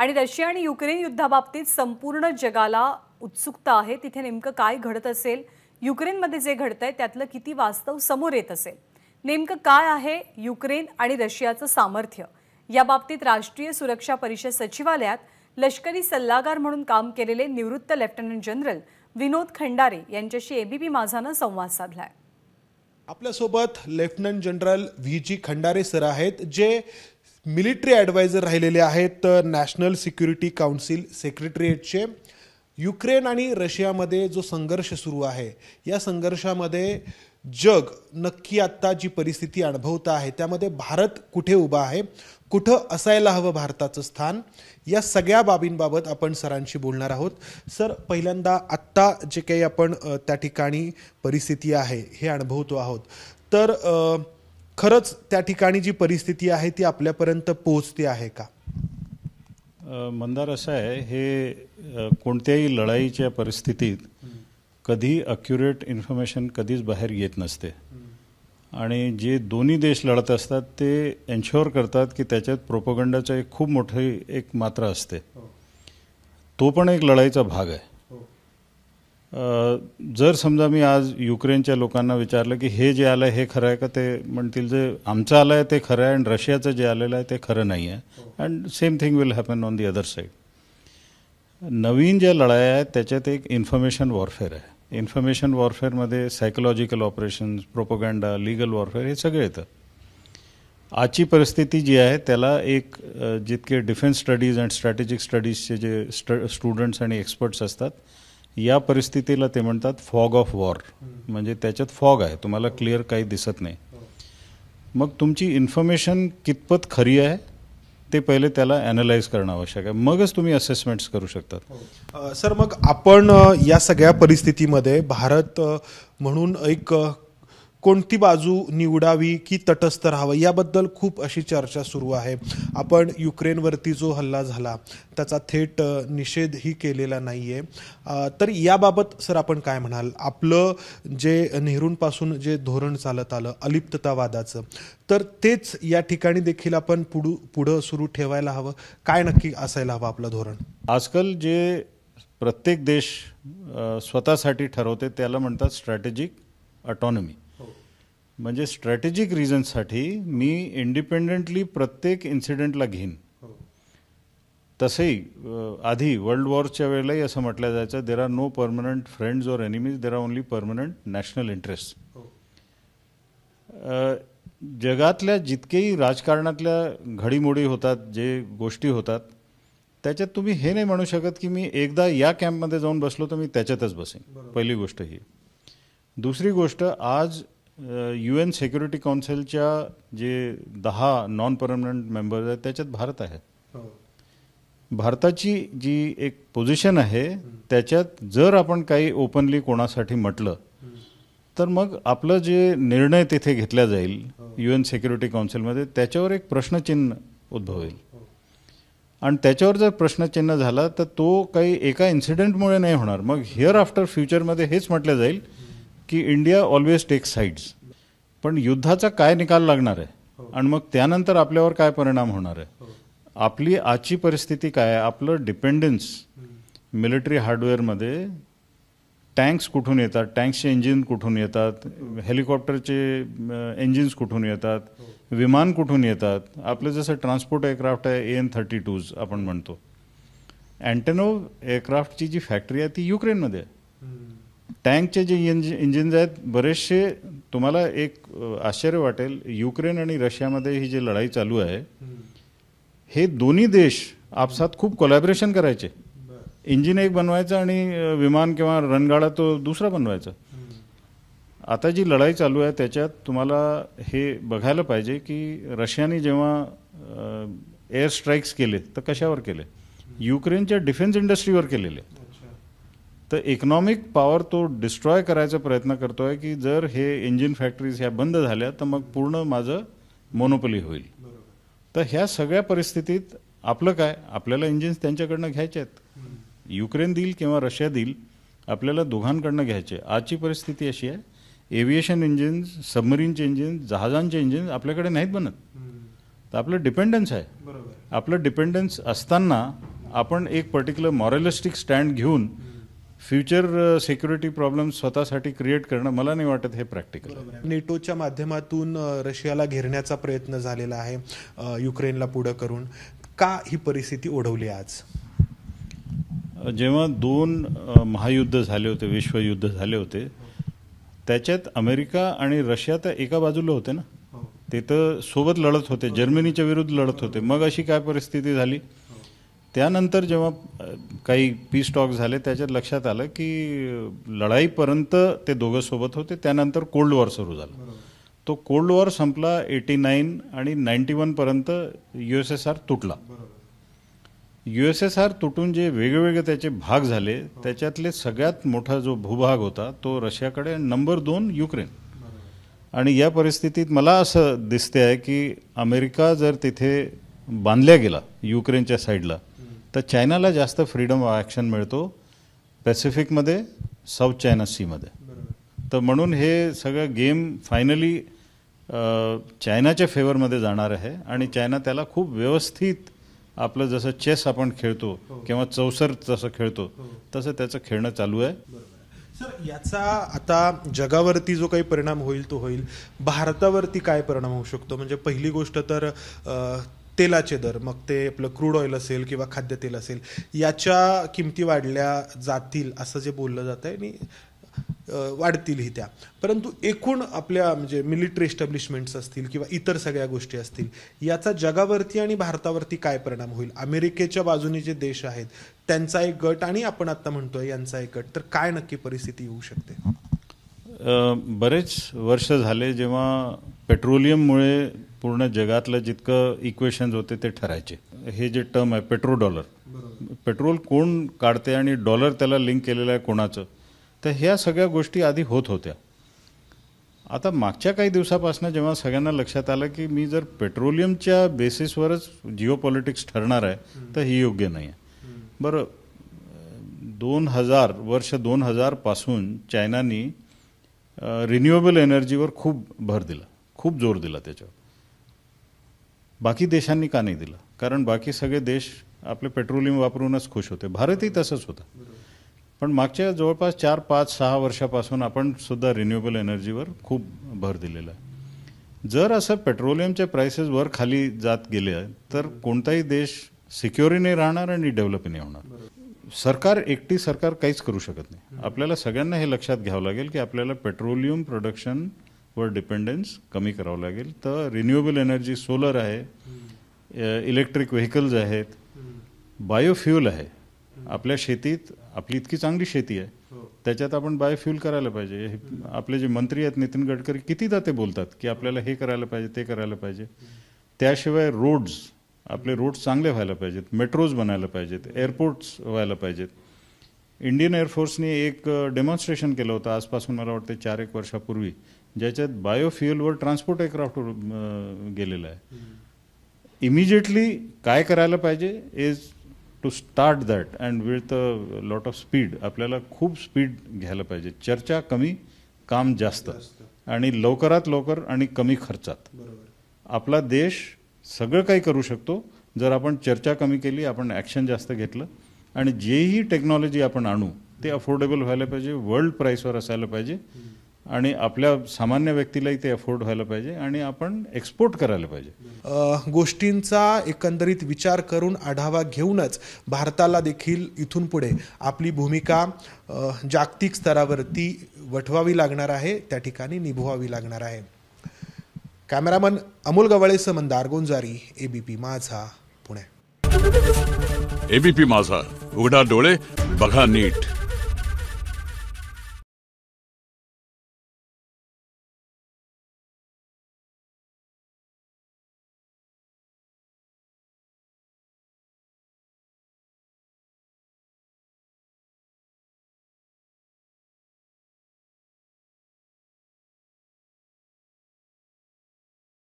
आणि रशिया आणि युक्रेन युद्धाबाबतीत संपूर्ण जगाला उत्सुकता आहे तिथे नेमकं काय घडत असेल युक्रेनमध्ये जे आहे त्यातलं किती वास्तव समोर येत असेल नेमकं काय आहे युक्रेन आणि रशियाचं सामर्थ्य याबाबतीत राष्ट्रीय सुरक्षा परिषद सचिवालयात लष्करी सल्लागार म्हणून काम केलेले निवृत्त लेफ्टनंट जनरल विनोद खंडारे यांच्याशी एबीपी माझानं संवाद साधला आहे आपल्यासोबत lieutenant general V G Khandare sir आहेत जे मिलिटरी ॲडवायझर राहिलेले आहेत नॅशनल सिक्युरिटी काउन्सिल सेक्रेटरिएटचे युक्रेन आणि रशियामध्ये जो संघर्ष सुरू आहे या संघर्षामध्ये जग नक्की आत्ता जी परिस्थिती अनुभवत आहे त्यामध्ये भारत कुठे उभा आहे कुठं असायला हवं भारताचं स्थान या सगळ्या बाबींबाबत आपण सरांशी बोलणार आहोत सर पहिल्यांदा आत्ता जे काही आपण त्या ठिकाणी परिस्थिती आहे हे अनुभवतो आहोत तर खरंच त्या ठिकाणी जी परिस्थिती आहे ती आपल्यापर्यंत पोहोचते आहे का मंदार असं आहे हे कोणत्याही लढाईच्या परिस्थितीत कधी अक्युरेट इन्फॉर्मेशन कधीच बाहेर येत नसते आणि जे दोन्ही देश लढत असतात ते एन्श्युअर करतात की त्याच्यात प्रोपोगंडाचं एक खूप मोठी एक मात्रा असते हो. तो पण एक लढाईचा भाग आहे जर समजा मी आज युक्रेनच्या लोकांना विचारलं की हे जे आलं हे खरं आहे का ते म्हणतील जे आमचं आलं आहे ते खरं आहे अँड रशियाचं जे आलेलं आहे ते खरं नाही आहे and same thing will happen on the other side नवीन ज्या लढाया आहेत त्याच्यात एक इन्फॉर्मेशन वॉरफेअर आहे इन्फॉर्मेशन वॉरफेअरमध्ये psychological operations propaganda legal warfare हे सगळे येतं आजची परिस्थिती जी आहे त्याला एक जितके डिफेन्स स्टडीज अँड स्ट्रॅटेजिक स्टडीजचे जे स्टुडंट्स आणि एक्सपर्ट्स असतात या परिस्थितीला ते म्हणतात फॉग ऑफ वॉर म्हणजे त्याच्यात फॉग आहे तुम्हाला क्लिअर काही दिसत नाही मग तुमची इन्फॉर्मेशन कितपत खरी आहे ते पहिले त्याला ॲनालाइज करणं आवश्यक आहे मगच तुम्ही असेसमेंट्स करू शकतात हो. सर मग आपण या सगळ्या परिस्थितीमध्ये भारत म्हणून एक कोणती बाजू निवडावी की तटस्थ राहावं याबद्दल खूप अशी चर्चा सुरू आहे आपण युक्रेनवरती जो हल्ला झाला त्याचा थेट निषेधही केलेला नाही आहे तर याबाबत सर आपण काय म्हणाल आपलं जे नेहरूंपासून जे धोरण चालत आलं अलिप्ततावादाचं तर तेच या ठिकाणी देखील आपण पुढू पुढं सुरू ठेवायला हवं काय नक्की असायला हवं आपलं धोरण आजकाल जे प्रत्येक देश स्वतःसाठी ठरवते त्याला म्हणतात स्ट्रॅटेजिक ऑटॉनॉमी म्हणजे स्ट्रॅटेजिक रिझन्ससाठी मी इंडिपेंडंटली प्रत्येक इन्सिडेंटला घेईन हो. तसंही आधी वर्ल्ड वॉरच्या वेळेलाही असं म्हटलं जायचं there are no permanent friends or enemies there are only permanent national interest जगातल्या जितकेही राजकारणातल्या घडीमोडी होतात जे गोष्टी होतात त्याच्यात तुम्ही हे नाही म्हणू शकत की मी एकदा या कॅम्पमध्ये जाऊन बसलो तर मी त्याच्यातच बसेन पहिली गोष्ट ही दुसरी गोष्ट आज यू एन सेक्युरिटी काउन्सिलच्या जे दहा नॉन परमनंट मेंबर आहेत त्याच्यात भारत आहे हो. भारताची जी एक पोझिशन आहे त्याच्यात जर आपण काही ओपनली कोणासाठी म्हटलं तर मग आपलं जे निर्णय तिथे घेतला जाईल यू एन सेक्युरिटी काउन्सिलमध्ये त्याच्यावर एक प्रश्नचिन्ह उद्भवेल हो. आणि त्याच्यावर जर प्रश्नचिन्ह झाला तर तो काही एका इन्सिडेंटमुळे नाही होणार मग हिअर आफ्टर फ्युचरमध्ये हेच म्हटलं जाईल की इंडिया ऑलवेज टेक साईड्स पण युद्धाचा काय निकाल लागणार आहे हो. आणि मग त्यानंतर आपल्यावर काय परिणाम होणार आहे हो. आपली आजची परिस्थिती काय आहे आपलं डिपेंडन्स मिलिटरी हार्डवेअरमध्ये टँक्स कुठून येतात टँक्सचे इंजिन कुठून येतात हेलिकॉप्टरचे इंजिन्स कुठून येतात हो. विमान कुठून येतात आपलं जसं ट्रान्सपोर्ट एअरक्राफ्ट आहे ए एन थर्टी टूज आपण म्हणतो अँटेनो एअरक्राफ्टची जी फॅक्टरी आहे ती युक्रेनमध्ये आहे टँकचे जे इंजि इंजिन्स आहेत बरेचसे तुम्हाला एक आश्चर्य वाटेल युक्रेन आणि रशियामध्ये ही जी लढाई चालू आहे हे दोन्ही देश आपसात खूप कोलॅबरेशन करायचे इंजिन एक बनवायचं आणि विमान किंवा रणगाडा तो दुसरा बनवायचा आता जी लढाई चालू आहे त्याच्यात तुम्हाला हे बघायला पाहिजे की रशियाने जेव्हा एअर स्ट्राईक्स केले तर कशावर केले युक्रेनच्या डिफेन्स इंडस्ट्रीवर केलेले आहेत तर इकॉनॉमिक पॉवर तो डिस्ट्रॉय करायचा प्रयत्न करतो आहे की जर हे इंजिन फॅक्टरीज ह्या बंद झाल्या तर मग पूर्ण माझं मोनोपली होईल तर ह्या सगळ्या परिस्थितीत आपलं काय आपल्याला इंजिन्स त्यांच्याकडनं घ्यायचे आहेत युक्रेन देईल किंवा रशिया देईल आपल्याला दोघांकडनं घ्यायचे आजची परिस्थिती अशी आहे एव्हिएशन इंजिन्स सबमरीनचे इंजिन्स जहाजांचे इंजिन्स आपल्याकडे नाहीत बनत तर आपलं डिपेंडन्स आहे आपलं डिपेंडन्स असताना आपण एक पर्टिक्युलर मॉरेलिस्टिक स्टँड घेऊन फ्युचर सिक्युरिटी प्रॉब्लेम स्वतःसाठी क्रिएट करणं मला नाही वाटत हे प्रॅक्टिकल नेटोच्या माध्यमातून रशियाला घेरण्याचा प्रयत्न झालेला आहे युक्रेनला पुढं करून का ही परिस्थिती ओढवली आज जेव्हा दोन महायुद्ध झाले होते विश्वयुद्ध झाले होते त्याच्यात अमेरिका आणि रशिया तर एका बाजूला होते ना हो. ते तर सोबत लढत होते जर्मनीच्या विरुद्ध लढत होते मग अशी काय परिस्थिती झाली त्यानंतर जेव्हा काही पीस टॉक झाले त्याच्यात लक्षात आलं की लढाईपर्यंत ते दोघं सोबत होते त्यानंतर कोल्ड वॉर सुरू झाला तो कोल्ड वॉर संपला एटी नाईन आणि नाईन्टी वनपर्यंत यु एस एस आर तुटला यु एस एस आर तुटून जे वेगवेगळे त्याचे भाग झाले हो. त्याच्यातले सगळ्यात मोठा जो भूभाग होता तो रशियाकडे नंबर दोन युक्रेन आणि या परिस्थितीत मला असं दिसते आहे की अमेरिका जर तिथे बांधल्या गेला युक्रेनच्या साईडला तर चायनाला जास्त फ्रीडम ऑफ ॲक्शन मिळतो पॅसिफिकमध्ये साऊथ चायना सीमध्ये तर म्हणून हे सगळं गेम फायनली चायनाच्या फेवरमध्ये जाणार आहे आणि चायना त्याला खूप व्यवस्थित आपलं जसं चेस आपण खेळतो हो. किंवा चौसर जसं खेळतो हो. तसं त्याचं खेळणं चालू आहे सर याचा आता जगावरती जो काही परिणाम होईल तो होईल भारतावरती काय परिणाम होऊ शकतो म्हणजे पहिली गोष्ट तर तेलाचे दर मग ते आपलं क्रूड ऑइल असेल किंवा खाद्यतेल असेल याच्या किमती वाढल्या जातील असं जे बोललं जातं आहे आणि वाढतीलही त्या परंतु एकूण आपल्या म्हणजे मिलिटरी एस्टॅब्लिशमेंट्स असतील किंवा इतर सगळ्या गोष्टी असतील याचा जगावरती आणि भारतावरती काय परिणाम होईल अमेरिकेच्या बाजूने जे देश आहेत त्यांचा एक गट आणि आपण आता म्हणतोय यांचा एक गट तर काय नक्की परिस्थिती येऊ शकते बरेच वर्ष झाले जेव्हा पेट्रोलियममुळे पूर्ण जगातलं जितकं इक्वेशन्स होते ते ठरायचे हे जे टर्म आहे पेट्रोल डॉलर पेट्रोल कोण काढते आणि डॉलर त्याला लिंक केलेलं आहे कोणाचं तर ह्या सगळ्या गोष्टी आधी होत होत्या आता मागच्या काही दिवसापासून जेव्हा सगळ्यांना लक्षात आलं की मी जर पेट्रोलियमच्या बेसिसवरच जिओ पॉलिटिक्स ठरणार आहे तर ही योग्य नाही आहे बरं दोन हजार वर्ष दोन हजारपासून चायनानी रिन्युएबल एनर्जीवर खूप भर दिला खूप जोर दिला त्याच्यावर बाकी देशांनी का नाही दिलं कारण बाकी सगळे देश आपले पेट्रोलियम वापरूनच खुश होते भारतही तसंच होता पण मागच्या जवळपास चार पाच सहा वर्षापासून आपण सुद्धा रिन्युएबल एनर्जीवर खूप भर दिलेला आहे जर असं पेट्रोलियमचे प्राइसेस वर खाली जात गेले तर कोणताही देश सिक्युरी नाही राहणार आणि डेव्हलप नाही होणार सरकार एकटी सरकार काहीच करू शकत नाही आपल्याला सगळ्यांना हे लक्षात घ्यावं लागेल की आपल्याला पेट्रोलियम प्रोडक्शन वर डिपेंडन्स कमी करावं लागेल तर रिन्युएबल एनर्जी सोलर आहे इलेक्ट्रिक व्हेकल्स आहेत बायोफ्युल आहे आपल्या शेतीत आपली इतकी चांगली शेती आहे हो. त्याच्यात आपण बायोफ्युल करायला पाहिजे आपले जे मंत्री आहेत नितीन गडकरी कितीदा ते बोलतात की आपल्याला हे करायला पाहिजे ते करायला पाहिजे त्याशिवाय रोड्स आपले रोड्स चांगले व्हायला पाहिजेत मेट्रोज बनायला पाहिजेत एअरपोर्ट्स व्हायला पाहिजेत इंडियन एअरफोर्सने एक डेमॉन्स्ट्रेशन केलं होतं आजपासून मला वाटतं चार एक वर्षापूर्वी ज्याच्यात बायोफ्युएलवर ट्रान्सपोर्ट एअरक्राफ्टवर गेलेलं आहे इमिजिएटली काय करायला पाहिजे is to start that and with a lot of speed आपल्याला खूप स्पीड घ्यायला पाहिजे चर्चा कमी काम जास्त आणि लवकरात लवकर आणि कमी खर्चात आपला देश सगळं काही करू शकतो जर आपण चर्चा कमी केली आपण ॲक्शन जास्त घेतलं आणि जेही टेक्नॉलॉजी आपण आणू ते अफोर्डेबल व्हायला पाहिजे वर्ल्ड प्राईसवर असायला पाहिजे आणि आपल्या सामान्य व्यक्तीलाही ते अफोर्ड व्हायला पाहिजे आणि आपण एक्सपोर्ट करायला पाहिजे गोष्टींचा एकंदरीत विचार करून आढावा घेऊनच भारताला देखील इथून पुढे आपली भूमिका जागतिक स्तरावरती वठवावी लागणार आहे त्या ठिकाणी निभवावी लागणार आहे cameraman Amol Gawale Mandar Gonjari ABP Majha Pune ABP माझा उघडा डोळे बघा नीट